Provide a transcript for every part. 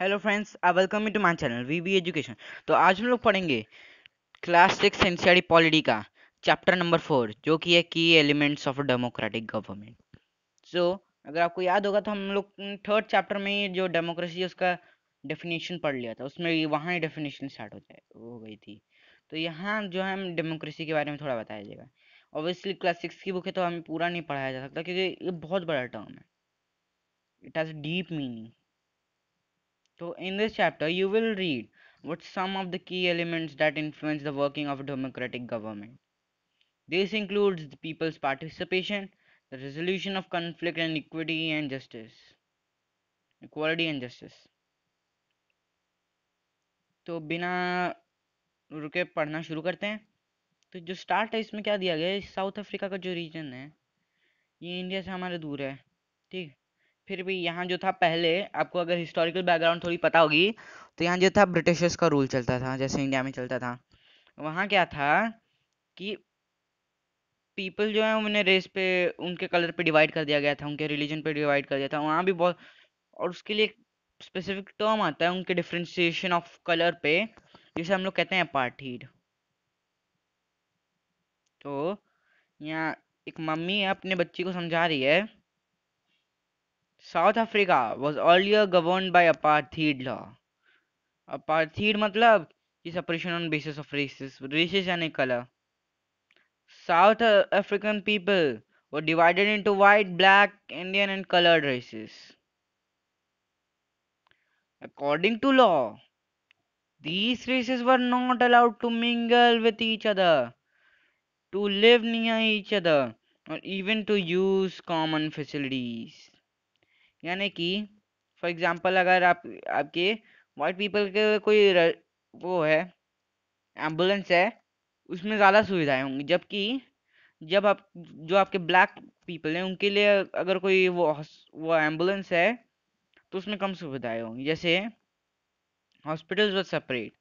Hello friends I welcome you to my channel VB education तो आज हम लोग पढ़ेंगे क्लास सिक्स एनसीईआरटी पॉलिटी का चैप्टर नंबर फोर जो कि है key elements of democratic government so अगर आपको याद होगा तो हम लोग थर्ड चैप्टर में जो डेमोक्रेसी है उसका डेफिनेशन पढ़ लिया था उसमें वहाँ डेफिनेशन स्टार्ट हो जाए हो गई थी तो यहाँ जो है हम डेमोक्रेसी के बारे में थोड़ा बताया जाएगा ऑब्वियसली क्लास सिक्स की बुक है तो हमें पूरा नहीं पढ़ाया जा सकता क्योंकि ये बहुत बड़ा टर्म है इट हैज़ डीप मीनिंग तो in this chapter you will read what some of the key elements that influence the working of democratic government this includes the people's participation the resolution of conflict and equity and justice equality and justice तो बिना रुके पढ़ना शुरू करते हैं तो जो start है इसमें क्या दिया गया है साउथ अफ्रीका का जो रीजन है ये इंडिया से हमारे दूर है ठीक है फिर भी यहाँ जो था पहले आपको अगर हिस्टोरिकल बैकग्राउंड थोड़ी पता होगी तो यहाँ जो था ब्रिटिशर्स का रूल चलता था जैसे इंडिया में चलता था वहाँ क्या था कि पीपल जो है उन्हें रेस पे उनके कलर पे डिवाइड कर दिया गया था उनके रिलीजन पे डिवाइड कर दिया था वहाँ भी बहुत और उसके लिए स्पेसिफिक टर्म आता है उनके डिफ्रेंसिएशन ऑफ कलर पे जिसे हम लोग कहते हैं अपार्थीड तो यहाँ एक मम्मी अपने बच्ची को समझा रही है South Africa was earlier governed by apartheid law. Apartheid मतलब कि separation on basis of races races यानी color south african people were divided into white black indian and colored races according to law these races were not allowed to mingle with each other to live near each other or even to use common facilities यानी कि for example अगर आप आपके white people के कोई र, वो है ambulance है उसमें ज़्यादा सुविधाएं होंगी जबकि जब आप जो आपके ब्लैक पीपल हैं उनके लिए अगर कोई वो वो एम्बुलेंस है तो उसमें कम सुविधाएं होंगी जैसे हॉस्पिटल्स व सेपरेट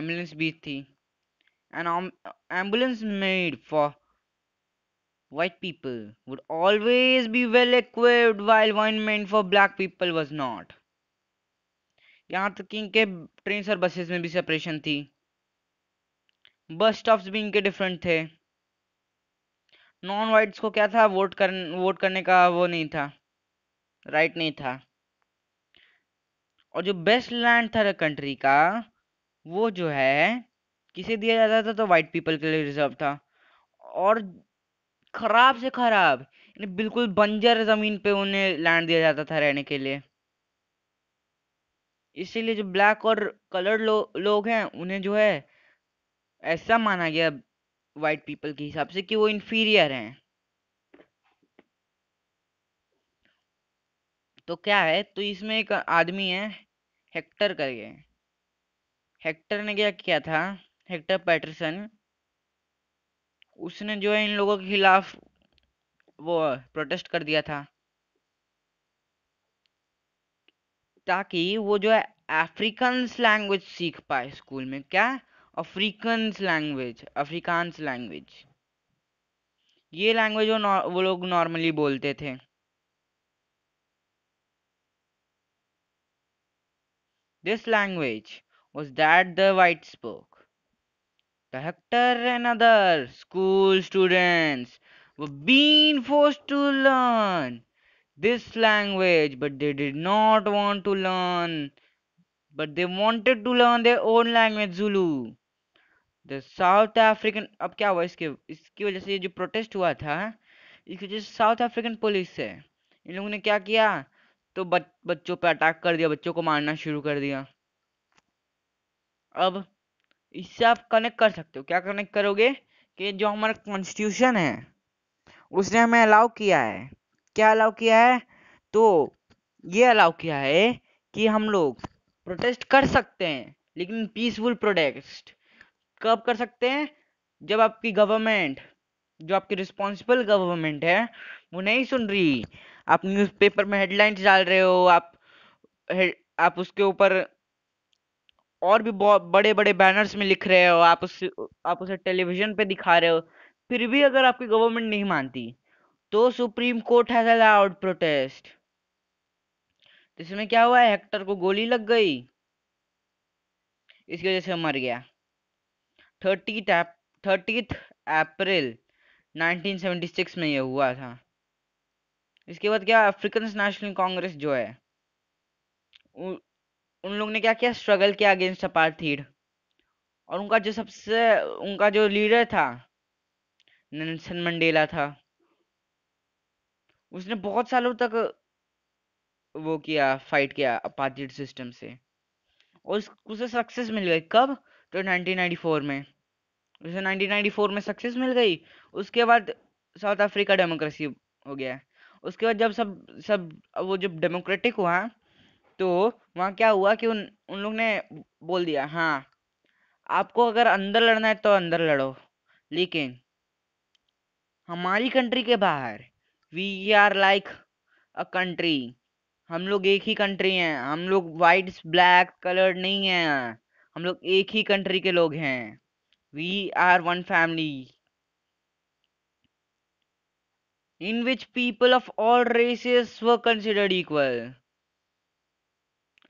एम्बुलेंस भी थी and ambulance made for white people would always be well equipped while one meant for black people was not yahan tak कि इनके ट्रेन और बसेस में भी सेपरेशन थी बस स्टॉप्स भी इनके डिफरेंट थे नॉन वाइट्स को क्या था वोट कर वोट करने का वो नहीं था राइट नहीं था और जो बेस्ट लैंड था कंट्री का वो जो है किसे दिया जाता था तो वाइट पीपल के लिए रिजर्व था और खराब से खराब बिल्कुल बंजर जमीन पे उन्हें लैंड दिया जाता था रहने के लिए इसीलिए जो ब्लैक और कलर्ड लो, लोग हैं उन्हें जो है ऐसा माना गया वाइट पीपल के हिसाब से कि वो इन्फीरियर हैं तो क्या है तो इसमें एक आदमी है हेक्टर करके हेक्टर ने क्या किया था हेक्टर पैटरसन उसने जो है इन लोगों के खिलाफ वो प्रोटेस्ट कर दिया था ताकि वो जो है अफ्रीकन लैंग्वेज सीख पाए स्कूल में क्या अफ्रीकन लैंग्वेज अफ्रीकांस लैंग्वेज ये लैंग्वेज वो, वो लोग नॉर्मली बोलते थे this language was that the white spoke Doctor and other school students were being forced to learn this language, but they did not want to learn, but they wanted to learn their own language, Zulu. The South African अब क्या हुआ इसके इसकी वजह से ये जो protest हुआ था इसकी वजह से South African police है इन लोगों ने क्या किया तो बच, बच्चों पे अटैक कर दिया बच्चों को मारना शुरू कर दिया अब इससे आप कनेक्ट कर सकते हो क्या कनेक्ट करोगे कि जो हमारा कॉन्स्टिट्यूशन है उसने हमें अलाउ किया है क्या अलाउ किया है तो ये अलाउ किया है कि हम लोग प्रोटेस्ट कर सकते हैं लेकिन पीसफुल प्रोटेस्ट कब कर सकते हैं जब आपकी गवर्नमेंट जो आपकी रिस्पॉन्सिबल गवर्नमेंट है वो नहीं सुन रही आप न्यूज़पेपर में हेडलाइंस डाल रहे हो आप आप उसके ऊपर और भी बहुत बड़े बड़े बैनर्स में लिख रहे हो आप उस आप उसे टेलीविजन पे दिखा रहे हो फिर भी अगर आपकी गवर्नमेंट नहीं मानती तो Supreme Court has allowed protest इसमें क्या हुआ हेक्टर को गोली लग गई इसकी वजह से मर गया थर्टी थर्टी अप्रैल 1976 में यह हुआ था इसके बाद क्या अफ्रीकन नेशनल कांग्रेस जो है उन लोग ने क्या किया स्ट्रगल किया अगेंस्ट अपार्थीड और उनका जो सबसे उनका जो लीडर था नेल्सन मंडेला था उसने बहुत सालों तक वो किया फाइट किया अपार्थीड सिस्टम से और उसे सक्सेस मिल गई कब तो 1994 में उसे 1994 में सक्सेस मिल गई उसके बाद साउथ अफ्रीका डेमोक्रेसी हो गया उसके बाद जब सब सब वो जब डेमोक्रेटिक हुआ तो वहाँ क्या हुआ कि उन उन लोग ने बोल दिया हाँ आपको अगर अंदर लड़ना है तो अंदर लड़ो लेकिन हमारी कंट्री के बाहर we are like a country हम लोग एक ही कंट्री हैं हम लोग वाइट ब्लैक कलर नहीं हैं हम लोग एक ही कंट्री के लोग हैं we are one family in which people of all races were considered equal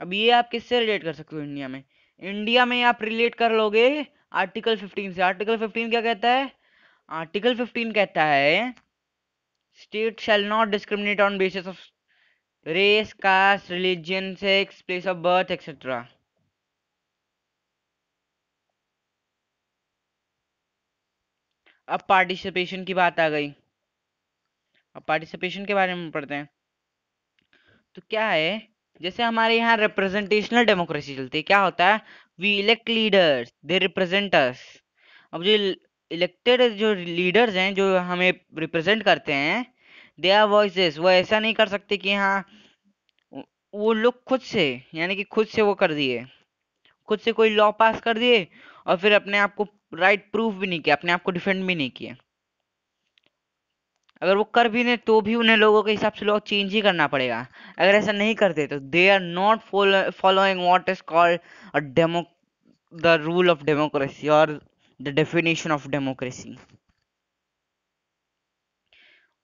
अब ये आप किससे रिलेट कर सकते हो इंडिया में इंडिया में आप रिलेट कर लोगे आर्टिकल 15 से आर्टिकल 15 क्या कहता है आर्टिकल 15 कहता है state shall not discriminate on basis of race caste religion sex place of birth etcetera अब पार्टिसिपेशन की बात आ गई अब पार्टिसिपेशन के बारे में पढ़ते हैं तो क्या है जैसे हमारे यहाँ रिप्रेजेंटेशनल डेमोक्रेसी चलती है क्या होता है we elect leaders they representers अब जो इलेक्टेड जो लीडर्स हैं जो हमें रिप्रेजेंट करते हैं दे आर वॉइस वो ऐसा नहीं कर सकते कि हाँ वो लोग खुद से यानी कि खुद से वो कर दिए खुद से कोई लॉ पास कर दिए और फिर अपने आप को राइट प्रूफ भी नहीं किया अपने आप को डिफेंड भी नहीं किया अगर वो कर भी दें तो भी उन्हें लोगों के हिसाब से लोग चेंज ही करना पड़ेगा अगर ऐसा नहीं करते तो they are not following what is called a demo the rule of democracy और द डेफिनेशन ऑफ डेमोक्रेसी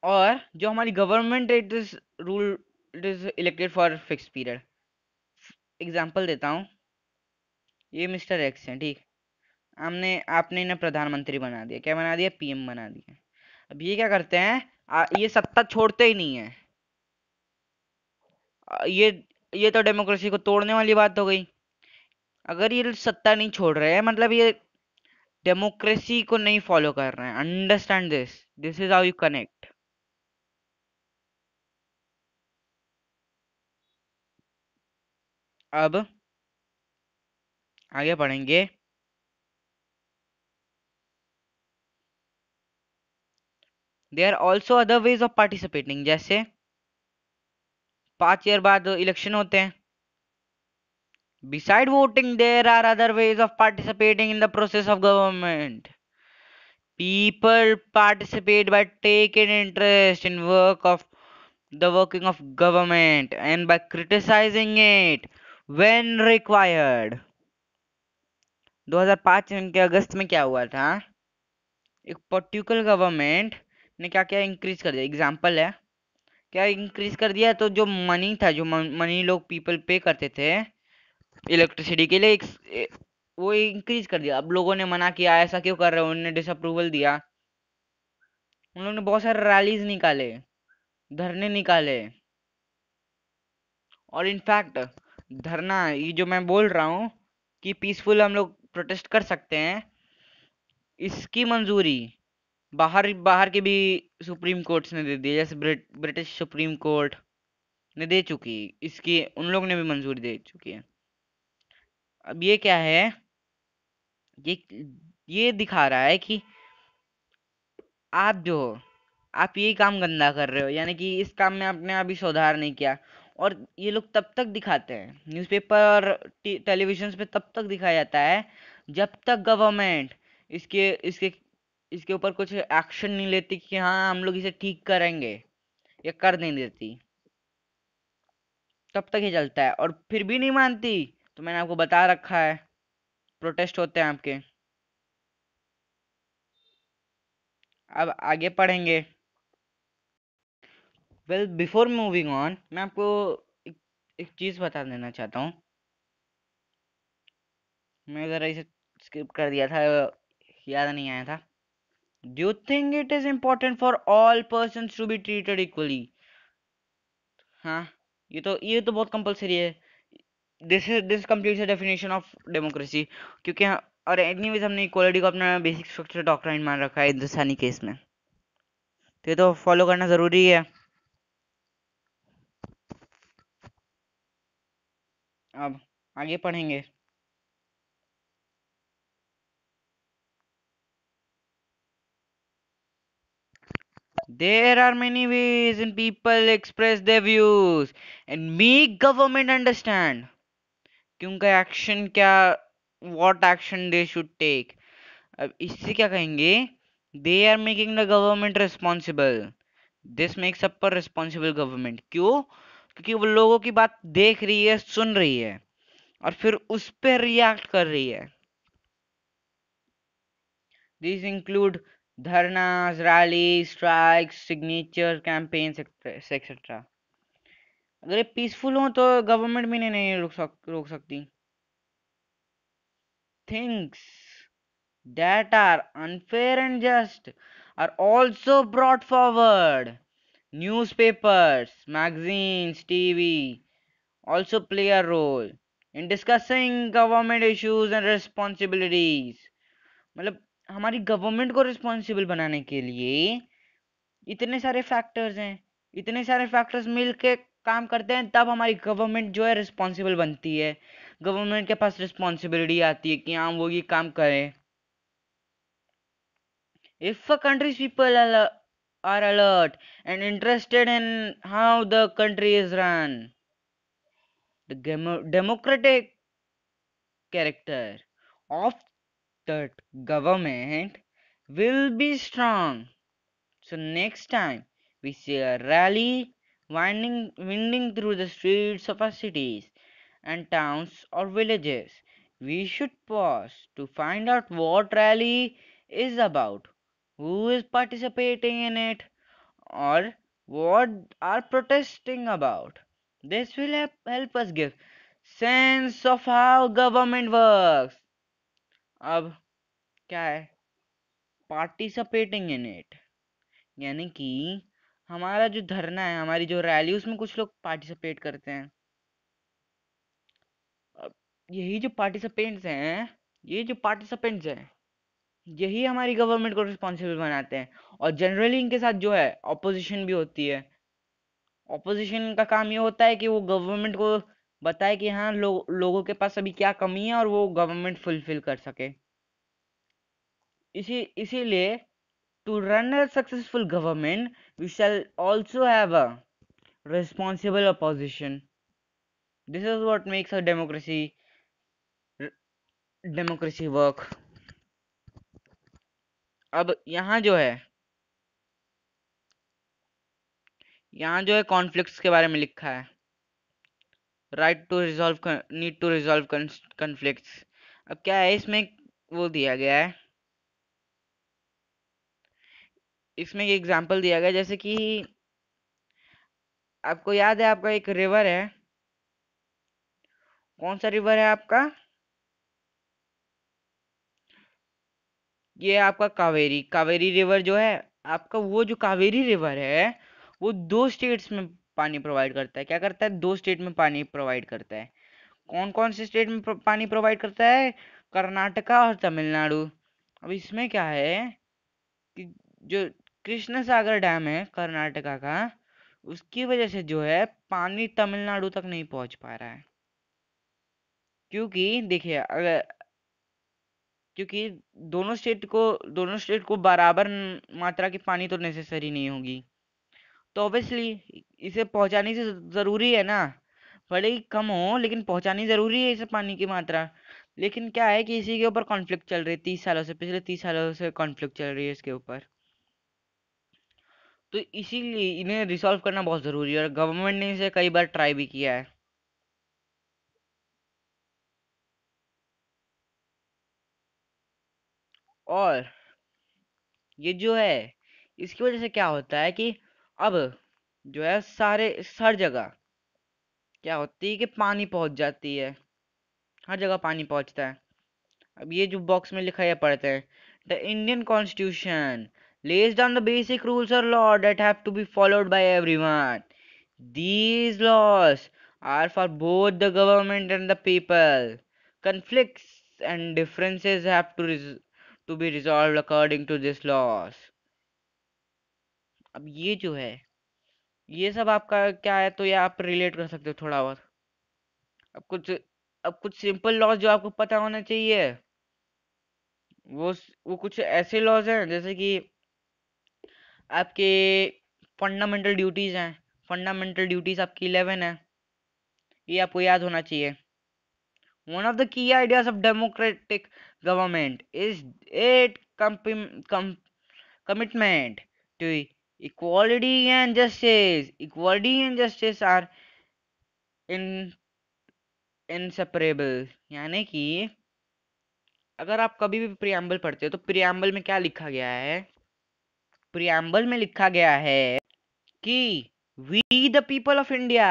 और जो हमारी government it is rule it is elected for fix period example देता हूँ ये मिस्टर एक्स हैं ठीक हमने आपने इन्हें प्रधानमंत्री बना दिया क्या बना दिया पीएम बना दिया अब ये क्या करते हैं ये सत्ता छोड़ते ही नहीं है ये ये तो डेमोक्रेसी को तोड़ने वाली बात हो गई अगर ये सत्ता नहीं छोड़ रहे हैं मतलब ये डेमोक्रेसी को नहीं फॉलो कर रहे हैं understand this this is how you connect अब आगे पढ़ेंगे are also other ways of participating जैसे पांच ईयर बाद इलेक्शन होते हैं beside voting there are other ways of participating in the process of government people participate by take an interest in work of the working of government and by criticising it when required दो हजार पांच के अगस्त में क्या हुआ था एक particular government ने क्या किया इंक्रीज कर दिया एग्जाम्पल है क्या इंक्रीज कर दिया तो जो मनी था जो मनी लोग पीपल पे करते थे इलेक्ट्रिसिटी के लिए एक, वो इंक्रीज कर दिया अब लोगों ने मना किया ऐसा क्यों कर रहे हो उन्होंने डिसअप्रूवल दिया उन लोगों ने बहुत सारे रैलीज निकाले धरने निकाले और इनफैक्ट धरना ये जो मैं बोल रहा हूँ कि पीसफुल हम लोग प्रोटेस्ट कर सकते हैं इसकी मंजूरी बाहर बाहर के भी सुप्रीम कोर्ट्स ने दे दिए जैसे ब्रिट, ब्रिटिश सुप्रीम कोर्ट ने दे चुकी इसकी उन लोग ने भी मंजूरी दे चुकी है अब ये क्या है ये ये दिखा रहा है कि आप जो हो आप ये काम गंदा कर रहे हो यानी कि इस काम में आपने अभी सुधार नहीं किया और ये लोग तब तक दिखाते हैं न्यूज़पेपर और टेलीविजन पे तब तक दिखाया जाता है जब तक गवर्नमेंट इसके इसके इसके ऊपर कुछ एक्शन नहीं लेती कि हाँ हम लोग इसे ठीक करेंगे या कर नहीं देती तब तक ही चलता है और फिर भी नहीं मानती तो मैंने आपको बता रखा है प्रोटेस्ट होते हैं आपके अब आगे पढ़ेंगे वेल बिफोर मूविंग ऑन मैं आपको एक, एक चीज़ बता देना चाहता हूँ मैं ज़रा इसे स्किप कर दिया था याद नहीं आया था do you think it is important for all persons to be treated equally हाँ ये तो ये तो बहुत कंपलसरी है this is this complete definition of democracy क्योंकि हाँ, और एनीवेज हमने इक्वालिटी को अपना बेसिक स्ट्रक्चर डॉक्ट्राइन मान रखा है हिंदुस्तानी केस में तो ये तो फॉलो करना ज़रूरी है अब आगे पढ़ेंगे There are many ways in people express their views and make government understand कि एक्शन क्या what action they should take अब इससे क्या कहेंगे they are making the government responsible this makes up पर रिस्पॉन्सिबल गवर्नमेंट क्यों क्योंकि वो लोगों की बात देख रही है सुन रही है और फिर उस पर रिएक्ट कर रही है this include dharnas rally strikes signature campaign etcetera अगर ये पीसफुल हो तो गवर्नमेंट भी नहीं, रोक सक रोक सकती things that are unfair and just are also brought forward news papers magazines TV we also play a role in discussing government issues and responsibilities मतलब हमारी गवर्नमेंट को रिस्पॉन्सिबल बनाने के लिए इतने सारे फैक्टर्स हैं इतने सारे फैक्टर्स मिल के काम करते हैं तब हमारी गवर्नमेंट जो है रिस्पॉन्सिबल बनती है गवर्नमेंट के पास रिस्पॉन्सिबिलिटी आती है कि हाँ वो ये काम करें if a countries people are alert and interested in how the country is run democratic character of that government will be strong. So next time we see a rally winding, winding through the streets of our cities and towns or villages, we should pause to find out what rally is about, who is participating in it, or what are protesting about. This will help us give sense of how government works. अब क्या है participating in it यानी कि हमारा जो धरना है हमारी जो रैली उसमें कुछ लोग पार्टिसिपेट करते हैं अब यही जो पार्टिसिपेंट्स हैं ये जो पार्टिसिपेंट्स हैं यही हमारी गवर्नमेंट को रिस्पॉन्सिबल बनाते हैं और जनरली इनके साथ जो है ऑपोजिशन भी होती है ऑपोजिशन का काम ये होता है कि वो गवर्नमेंट को बताए कि हाँ लो, लोगों के पास अभी क्या कमी है और वो गवर्नमेंट फुलफिल कर सके इसी इसीलिए to run a successful government we shall also have a responsible opposition. This is what makes a democracy democracy अब यहाँ जो है यहाँ जो है कॉन्फ्लिक्ट्स के बारे में लिखा है right to resolve need to resolve conflict अब क्या है इसमें वो दिया गया है इसमें एक एग्जाम्पल दिया गया जैसे कि आपको याद है आपका एक रिवर है कौन सा रिवर है आपका ये आपका कावेरी कावेरी रिवर जो है आपका वो जो कावेरी रिवर है वो दो स्टेट्स में पानी प्रोवाइड करता है क्या करता है दो स्टेट में पानी प्रोवाइड करता है कौन कौन से स्टेट में पानी प्रोवाइड करता है कर्नाटका और तमिलनाडु अब इसमें क्या है कि जो कृष्ण सागर डैम है कर्नाटका का उसकी वजह से जो है पानी तमिलनाडु तक नहीं पहुंच पा रहा है क्योंकि देखिए अगर क्योंकि दोनों स्टेट को दोनों स्टेट को बराबर मात्रा की पानी तो नेसेसरी नहीं होगी तो ऑब्वियसली इसे पहुंचानी से ज़रूरी है ना भले ही कम हो लेकिन पहुंचानी ज़रूरी है इसे पानी की मात्रा लेकिन क्या है कि इसी के ऊपर कॉन्फ्लिक्ट चल रही है तीस सालों से पिछले तीस सालों से कॉन्फ्लिक्ट चल रही है इसके ऊपर तो इसीलिए इन्हें रिसॉल्व करना बहुत ज़रूरी है और गवर्नमेंट ने इसे कई बार ट्राई भी किया है और ये जो है इसकी वजह से क्या होता है कि अब जो है सारे हर जगह क्या होती है कि पानी पहुंच जाती है हर जगह पानी पहुंचता है अब ये जो बॉक्स में लिखा है पढ़ते हैं the Indian constitution lays down the basic rules और law that have to be followed by everyone these laws are for both the government and the people conflict and differences have to to be resolve according to this laws अब ये जो है ये सब आपका क्या है तो ये आप रिलेट कर सकते हो थोड़ा बहुत अब कुछ अब कुछ सिंपल लॉज जो आपको पता होना चाहिए वो वो कुछ ऐसे लॉज हैं जैसे कि आपके फंडामेंटल ड्यूटीज हैं फंडामेंटल ड्यूटीज आपकी इलेवन है ये आपको याद होना चाहिए one of the key ideas of democratic government is it commitment to equality and justice equality and justice are in inseparable यानी कि अगर आप कभी भी प्रियम्बल पढ़ते हो तो प्रियम्बल में क्या लिखा गया है प्रियम्बल में लिखा गया है कि we the people of India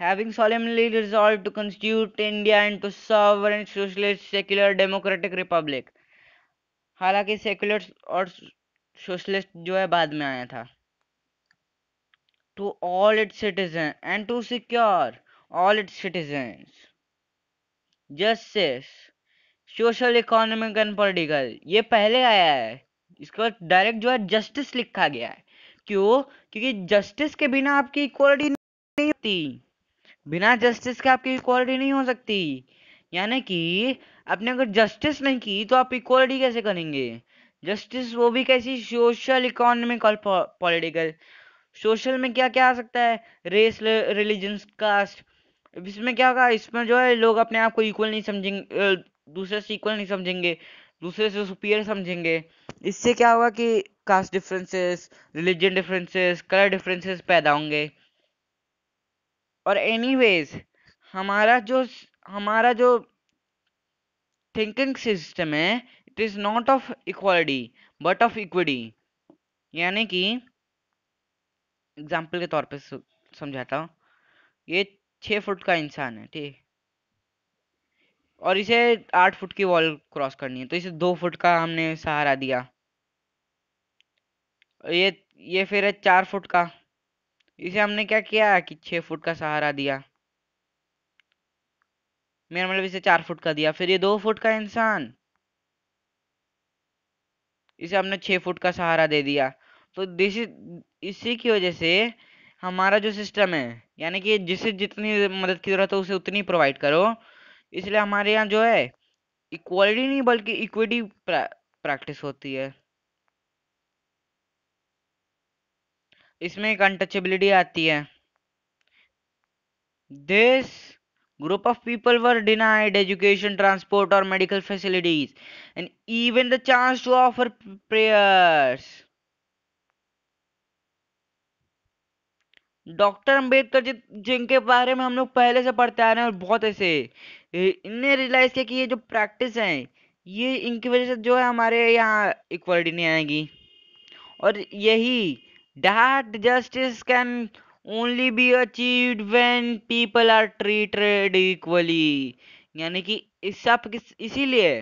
having solemnly resolve to constitute India into sovereign socialist secular democratic republic हालांकि सेक्युलर और सोशलिस्ट जो है बाद में आया था to all its citizens and to secure all its citizens. Justice social economic and political ये पहले आया है इसके बाद डायरेक्ट जो है जस्टिस लिखा गया है क्यों क्योंकि जस्टिस के बिना आपकी इक्वालिटी नहीं होती बिना जस्टिस के आपकी इक्वालिटी नहीं हो सकती यानी कि आपने अगर जस्टिस नहीं की तो आप इक्वालिटी कैसे करेंगे जस्टिस वो भी कैसी सोशल इकोनॉमिक और पॉलिटिकल सोशल में क्या क्या आ सकता है रेस रिलीजन कास्ट इसमें क्या होगा इसमें जो है लोग अपने आप को इक्वल नहीं समझेंगे दूसरे से इक्वल नहीं समझेंगे दूसरे से सुपीरियर समझेंगे इससे क्या होगा कि caste differences religion differences colour differences पैदा होंगे और एनीवेज हमारा जो हमारा जो थिंकिंग सिस्टम है it is not of equality but of equity यानी कि एग्जाम्पल के तौर पे समझाता हूँ ये छः फुट का इंसान है ठीक और इसे आठ फुट की वॉल क्रॉस करनी है तो इसे दो फुट का हमने सहारा दिया ये ये फिर है चार फुट का इसे हमने क्या किया कि छः फुट का सहारा दिया मेरा मतलब इसे चार फुट का दिया फिर ये दो फुट का इंसान इसे हमने छः फुट का सहारा दे दिया तो दिस इसी की वजह से हमारा जो सिस्टम है यानी कि जिसे जितनी मदद की ज़रूरत हो उसे उतनी प्रोवाइड करो इसलिए हमारे यहाँ जो है इक्वालिटी नहीं बल्कि इक्विटी प्रैक्टिस होती है इसमें एक अनटचेबिलिटी आती है this group of people were denied education transport और medical facilities and even the chance to offer prayers doctor Ambedkar ji जिनके बारे में हम लोग पहले से पढ़ते आ रहे हैं और बहुत ऐसे इनने रियलाइज़ किया कि ये जो प्रैक्टिस है ये इनकी वजह से जो है हमारे यहाँ इक्वलिटी नहीं आएगी और यही that justice can only be achieve when people are treated equally यानी कि इस सब इसीलिए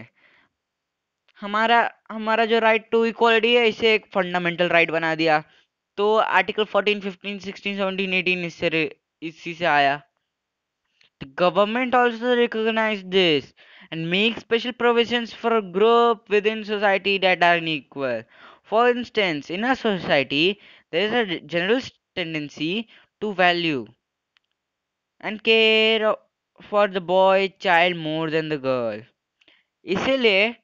हमारा हमारा जो राइट टू इक्वलिटी है इसे एक फंडामेंटल राइट बना दिया तो आर्टिकल 14, 15, 16, 17, 18 इस इसी से आया the government also recognise this and make special provision for group within society that are involved for instance in a society there is a general tendency to value and care for the boy child more than the girl इसीलिए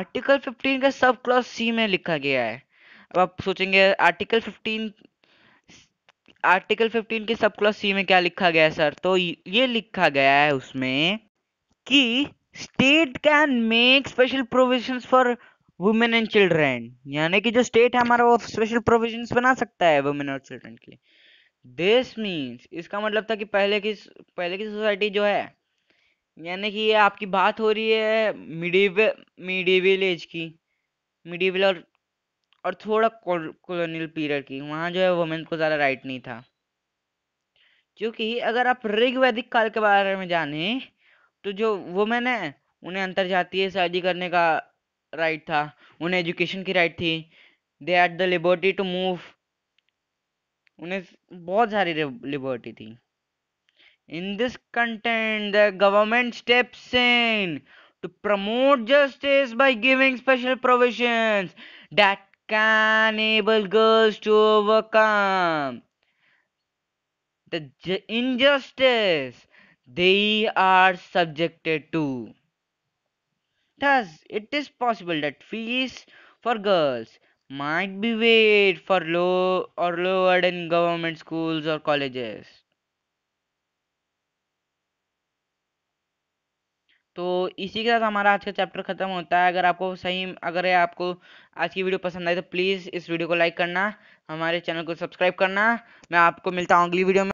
article fifteen का sub Claus सी में लिखा गया है अब आप सोचेंगे article fifteen article fifteen के सब क्लास सी में क्या लिखा गया है सर तो ये लिखा गया है उसमें कि state can make special provision for women and children यानी कि जो स्टेट है हमारा वो स्पेशल प्रोविजन बना सकता है वुमेन और चिल्ड्रेन के लिए दिस मीन्स इसका मतलब था कि पहले की पहले की सोसाइटी जो है यानी कि ये आपकी बात हो रही है मिडिवल मिडिविल एज की मिडिविल और और थोड़ा कॉलोनियल पीरियड की वहाँ जो है वुमेन को ज़्यादा राइट नहीं था क्योंकि अगर आप ऋग्वैदिक काल के बारे में जाने तो जो वुमेन है उन्हें अंतर जातीय शादी करने का राइट था उन्हें एजुकेशन की राइट थी they are the liberty to move उन्हें बहुत सारी लिबर्टी थी in this content the government steps in to promote justice by giving special provision that can enable girls to overcome the injustice they are subjected to. Thus, it is possible that fees for girls might be waived for low or lowered in government schools or colleges. तो इसी के साथ हमारा आज का chapter खत्म होता है अगर आपको सही अगर आपको आज की वीडियो पसंद आई तो प्लीज़ इस वीडियो को लाइक करना हमारे चैनल को सब्सक्राइब करना मैं आपको मिलता हूँ अगली वीडियो में